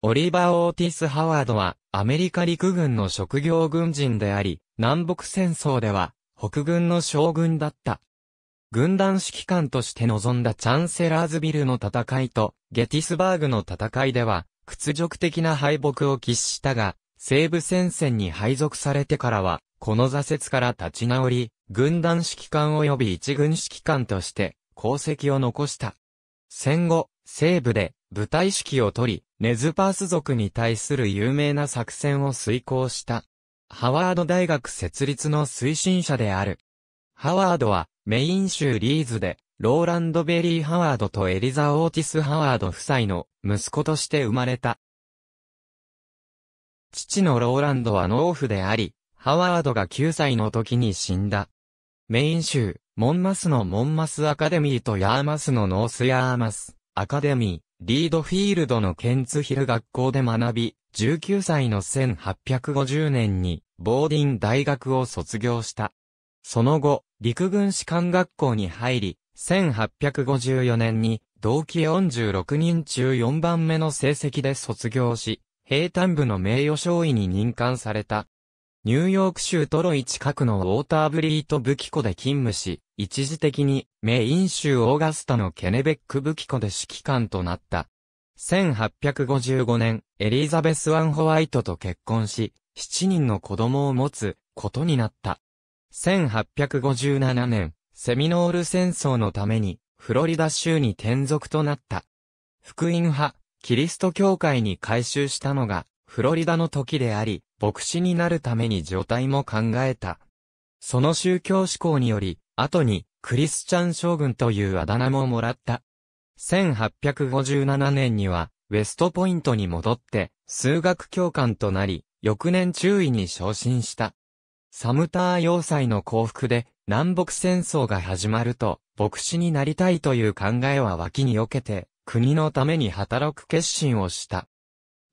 オリバー・オーティス・ハワードは、アメリカ陸軍の職業軍人であり、南北戦争では、北軍の将軍だった。軍団指揮官として臨んだチャンセラーズビルの戦いと、ゲティスバーグの戦いでは、屈辱的な敗北を喫したが、西部戦線に配属されてからは、この挫折から立ち直り、軍団指揮官及び一軍指揮官として、功績を残した。戦後、西部で、部隊指揮を取り、ネズパース族に対する有名な作戦を遂行した。ハワード大学設立の推進者である。ハワードは、メイン州リーズで、ローランド・ベリー・ハワードとエリザ・オーティス・ハワード夫妻の息子として生まれた。父のローランドは農夫であり、ハワードが9歳の時に死んだ。メイン州、モンマスのモンマスアカデミーとヤーマスのノースヤーマスアカデミー。リードフィールドのケンツヒル学校で学び、19歳の1850年にボーディン大学を卒業した。その後、陸軍士官学校に入り、1854年に同期46人中4番目の成績で卒業し、兵坦部の名誉少尉に任官された。ニューヨーク州トロイ近くのウォーターブリート武器庫で勤務し、一時的にメイン州オーガスタのケネベック武器庫で指揮官となった。1855年、エリザベス・ワン・ホワイトと結婚し、7人の子供を持つことになった。1857年、セミノール戦争のために、フロリダ州に転属となった。福音派、キリスト教会に改宗したのが、フロリダの時であり、牧師になるために除隊も考えた。その宗教思考により、後に、クリスチャン将軍というあだ名ももらった。1857年には、ウェストポイントに戻って、数学教官となり、翌年中尉に昇進した。サムター要塞の降伏で、南北戦争が始まると、牧師になりたいという考えは脇に避けて、国のために働く決心をした。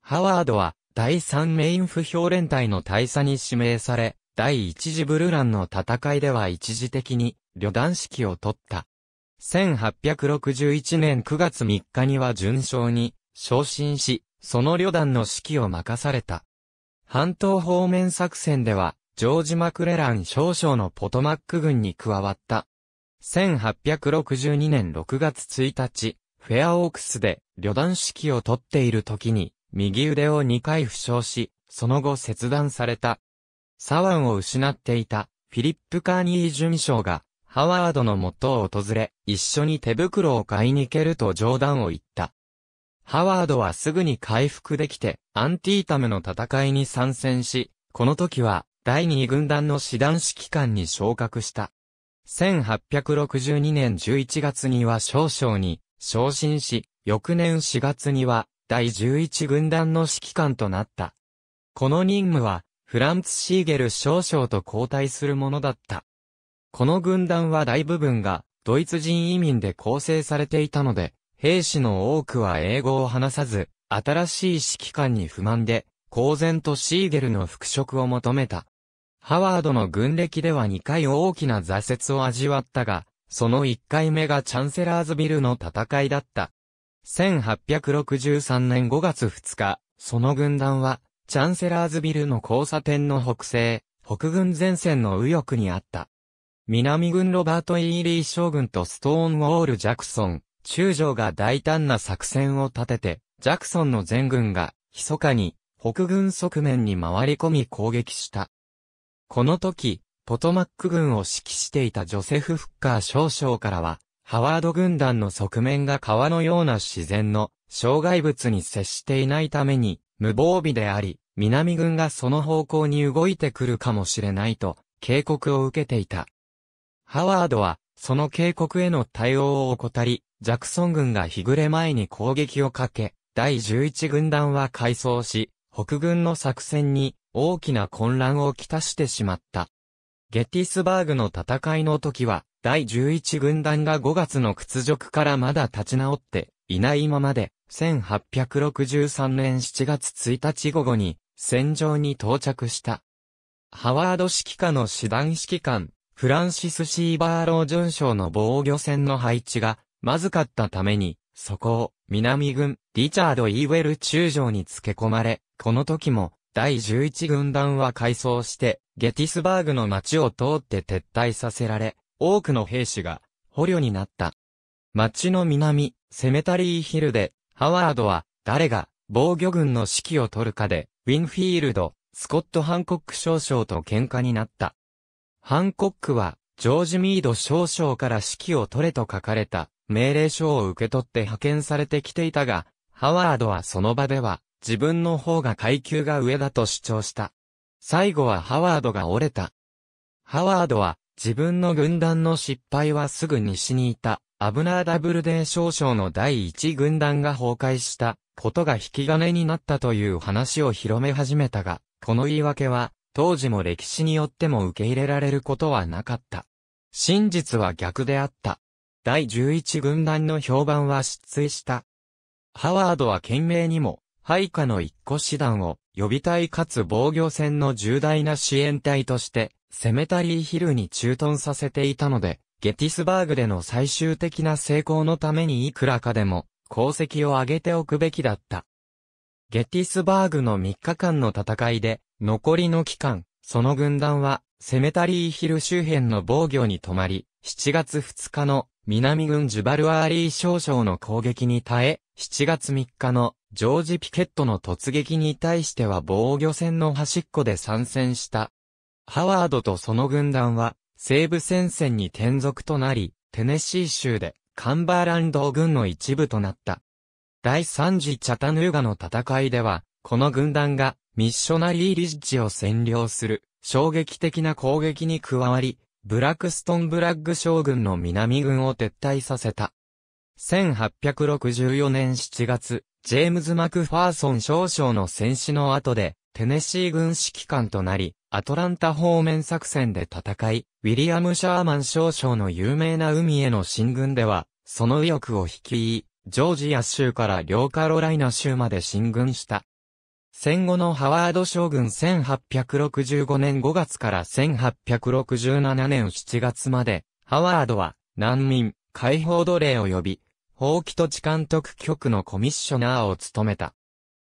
ハワードは、第3メイン不評連隊の大佐に指名され、第一次ブルランの戦いでは一時的に旅団指揮を取った。1861年9月3日には順将に昇進し、その旅団の指揮を任された。半島方面作戦では、ジョージ・マクレラン少将のポトマック軍に加わった。1862年6月1日、フェアオークスで旅団指揮を取っている時に、右腕を2回負傷し、その後切断された。左腕を失っていたフィリップ・カーニー准将がハワードの元を訪れ、一緒に手袋を買いに行けると冗談を言った。ハワードはすぐに回復できて、アンティータムの戦いに参戦し、この時は、第2軍団の師団指揮官に昇格した。1862年11月には少将に、昇進し、翌年4月には、第11軍団の指揮官となった。この任務は、フランツ・シーゲル少将と交代するものだった。この軍団は大部分が、ドイツ人移民で構成されていたので、兵士の多くは英語を話さず、新しい指揮官に不満で、公然とシーゲルの復職を求めた。ハワードの軍歴では2回大きな挫折を味わったが、その1回目がチャンセラーズビルの戦いだった。1863年5月2日、その軍団は、チャンセラーズビルの交差点の北西、北軍前線の右翼にあった。南軍ロバート・イーリー将軍とストーンウォール・ジャクソン、中将が大胆な作戦を立てて、ジャクソンの全軍が、密かに、北軍側面に回り込み攻撃した。この時、ポトマック軍を指揮していたジョセフ・フッカー少将からは、ハワード軍団の側面が川のような自然の障害物に接していないために無防備であり、南軍がその方向に動いてくるかもしれないと警告を受けていた。ハワードはその警告への対応を怠り、ジャクソン軍が日暮れ前に攻撃をかけ、第11軍団は改装し、北軍の作戦に大きな混乱をきたしてしまった。ゲティスバーグの戦いの時は、第11軍団が5月の屈辱からまだ立ち直っていないままで、1863年7月1日午後に戦場に到着した。ハワード指揮下の師団指揮官、フランシス・シーバーロー准将の防御戦の配置がまずかったために、そこを南軍リチャード・イーウェル中将に付け込まれ、この時も第11軍団は改装して、ゲティスバーグの町を通って撤退させられ、多くの兵士が捕虜になった。町の南、セメタリーヒルで、ハワードは、誰が防御軍の指揮を取るかで、ウィンフィールド、スコット・ハンコック少将と喧嘩になった。ハンコックは、ジョージ・ミード少将から指揮を取れと書かれた命令書を受け取って派遣されてきていたが、ハワードはその場では自分の方が階級が上だと主張した。最後はハワードが折れた。ハワードは自分の軍団の失敗はすぐ西にいた、アブナーダブルデー少将の第一軍団が崩壊したことが引き金になったという話を広め始めたが、この言い訳は、当時も歴史によっても受け入れられることはなかった。真実は逆であった。第十一軍団の評判は失墜した。ハワードは懸命にも、配下の一個師団を予備隊かつ防御戦の重大な支援隊として、セメタリーヒルに駐屯させていたので、ゲティスバーグでの最終的な成功のためにいくらかでも、功績を上げておくべきだった。ゲティスバーグの3日間の戦いで、残りの期間、その軍団は、セメタリーヒル周辺の防御に止まり、7月2日の南軍ジュバルアーリー少将の攻撃に耐え、7月3日のジョージ・ピケットの突撃に対しては防御戦の端っこで参戦した。ハワードとその軍団は、西部戦線に転属となり、テネシー州でカンバーランド軍の一部となった。第3次チャタヌーガの戦いでは、この軍団がミッショナリーリッジを占領する衝撃的な攻撃に加わり、ブラクストンブラッグ将軍の南軍を撤退させた。1864年7月、ジェームズ・マクファーソン少将の戦死の後で、テネシー軍指揮官となり、アトランタ方面作戦で戦い、ウィリアム・シャーマン少将の有名な海への進軍では、その右翼を率い、ジョージア州から両カロライナ州まで進軍した。戦後のハワード将軍1865年5月から1867年7月まで、ハワードは難民、解放奴隷及び、法規土地監督局のコミッショナーを務めた。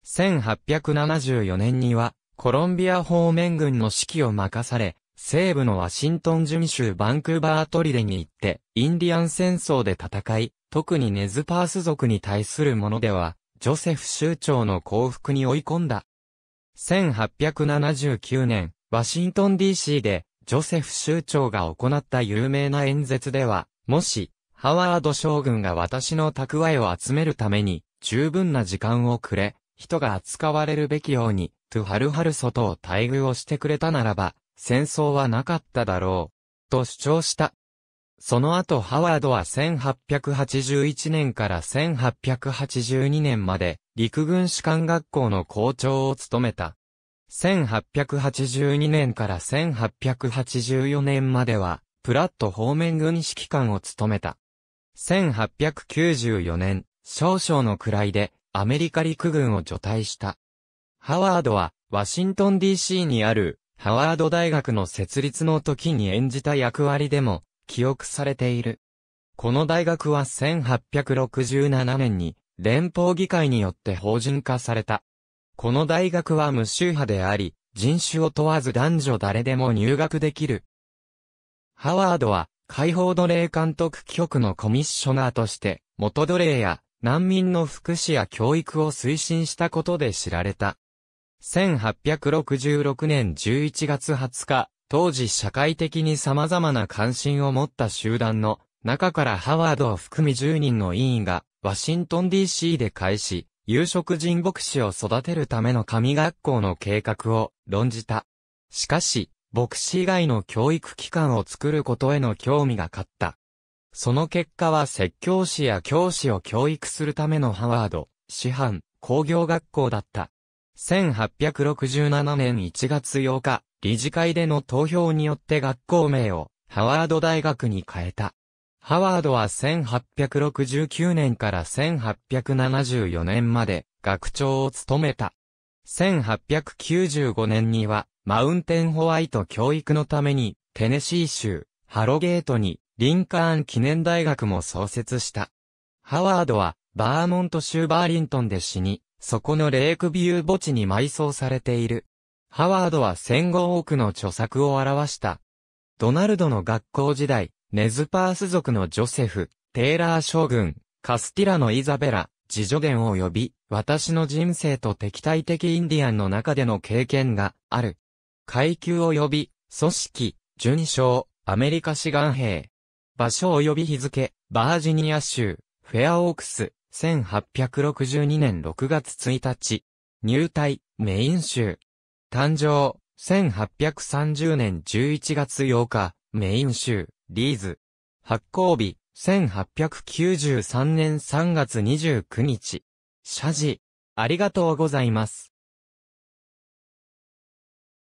1874年には、コロンビア方面軍の指揮を任され、西部のワシントン準州バンクーバートリデに行って、インディアン戦争で戦い、特にネズパース族に対するものでは、ジョセフ州長の降伏に追い込んだ。1879年、ワシントン DC で、ジョセフ州長が行った有名な演説では、もし、ハワード将軍が私の蓄えを集めるために、十分な時間をくれ、人が扱われるべきように、トゥハルハル外を待遇をしてくれたならば、戦争はなかっただろう、と主張した。その後ハワードは1881年から1882年まで陸軍士官学校の校長を務めた。1882年から1884年まではプラット方面軍指揮官を務めた。1894年、少々の位でアメリカ陸軍を除隊した。ハワードはワシントン DC にあるハワード大学の設立の時に演じた役割でも記憶されている。この大学は1867年に連邦議会によって法人化された。この大学は無宗派であり、人種を問わず男女誰でも入学できる。ハワードは、解放奴隷監督局のコミッショナーとして、元奴隷や難民の福祉や教育を推進したことで知られた。1866年11月20日、当時社会的に様々な関心を持った集団の中からハワードを含み10人の委員がワシントン DC で開始、有色人牧師を育てるための神学校の計画を論じた。しかし、牧師以外の教育機関を作ることへの興味が勝った。その結果は説教師や教師を教育するためのハワード、師範、工業学校だった。1867年1月8日、理事会での投票によって学校名をハワード大学に変えた。ハワードは1869年から1874年まで学長を務めた。1895年にはマウンテンホワイト教育のためにテネシー州ハロゲートにリンカーン記念大学も創設した。ハワードはバーモント州バーリントンで死に、そこのレイクビュー墓地に埋葬されている。ハワードは戦後多くの著作を表した。ドナルドの学校時代、ネズパース族のジョセフ、テーラー将軍、カスティラのイザベラ、自助伝呼び、私の人生と敵対的インディアンの中での経験がある。階級を呼び、組織、順将、アメリカ志願兵。場所及び日付、バージニア州、フェアオークス、1862年6月1日。入隊、メイン州、誕生、1830年11月8日、メイン州、リーズ。発行日、1893年3月29日。謝辞、ありがとうございます。